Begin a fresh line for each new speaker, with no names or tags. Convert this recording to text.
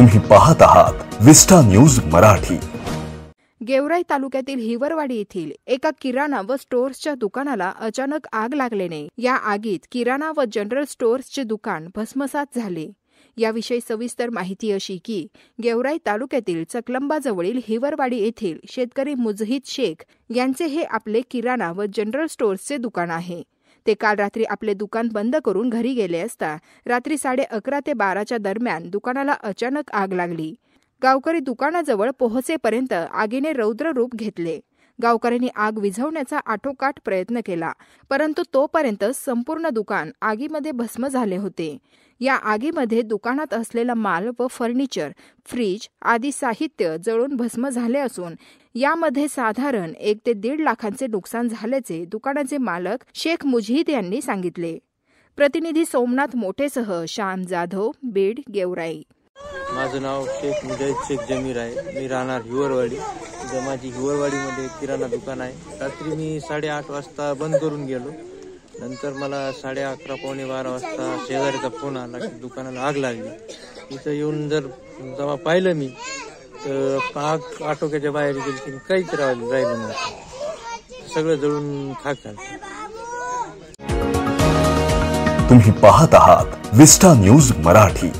तुम्ही पाहत आहात विस्टा न्यूज मराठी
गेवराई तालुक्यातील हिवरवाडी येथील एका किराणा व स्टोअर्सच्या दुकानाला अचानक आग लागल्याने या आगीत किराणा व जनरल स्टोअर्सचे दुकान भस्मसात झाले याविषयी सविस्तर माहिती अशी की गेवराई तालुक्यातील चकलंबाजवळील हिवरवाडी येथील शेतकरी मुजहिद शेख यांचे हे आपले किराणा व जनरल स्टोअर्सचे दुकान आहे ते काल रात्री आपले दुकान बंद करून घरी गेले असता रात्री साडे अकरा ते बाराच्या दरम्यान दुकानाला अचानक आग लागली गावकरी दुकानाजवळ पोहोचेपर्यंत आगीने रौद्र रूप घेतले गावकऱ्यांनी आग विझवण्याचा आटोकाट प्रयत्न केला परंतु तोपर्यंत संपूर्ण दुकान आगीमध्ये भस्म झाले होते या आगीमध्ये दुकानात असलेला माल व फर्निचर फ्रीज आदी साहित्य जळून भस्म झाले असून यामध्ये साधारण एक ते दीड लाखांचे नुकसान झाल्याचे दुकानाचे मालक शेख मुजीद यांनी सांगितले प्रतिनिधी सोमनाथ मोठेसह श्याम जाधव बीड गेवराई
माझं नाव शेख मुजाहिद शेख जमीर आहे मी राहणार हिवरवाडी म्हणजे माझी हिवरवाडीमध्ये किराणा दुकान आहे रात्री मी साडेआठ वाजता बंद करून गेलो नंतर मला साडे अकरा पावणे बारा वाजता शेजारीचा फोन आला की दुकानाला आग लागली तिथं येऊन जर जेव्हा पाहिलं मी तर आग आटोक्याच्या बाहेर गेली काहीच राहिलं राहिलं नाही सगळं जळून खाक झालं
तुम्ही पाहत आहात विस्टा न्यूज मराठी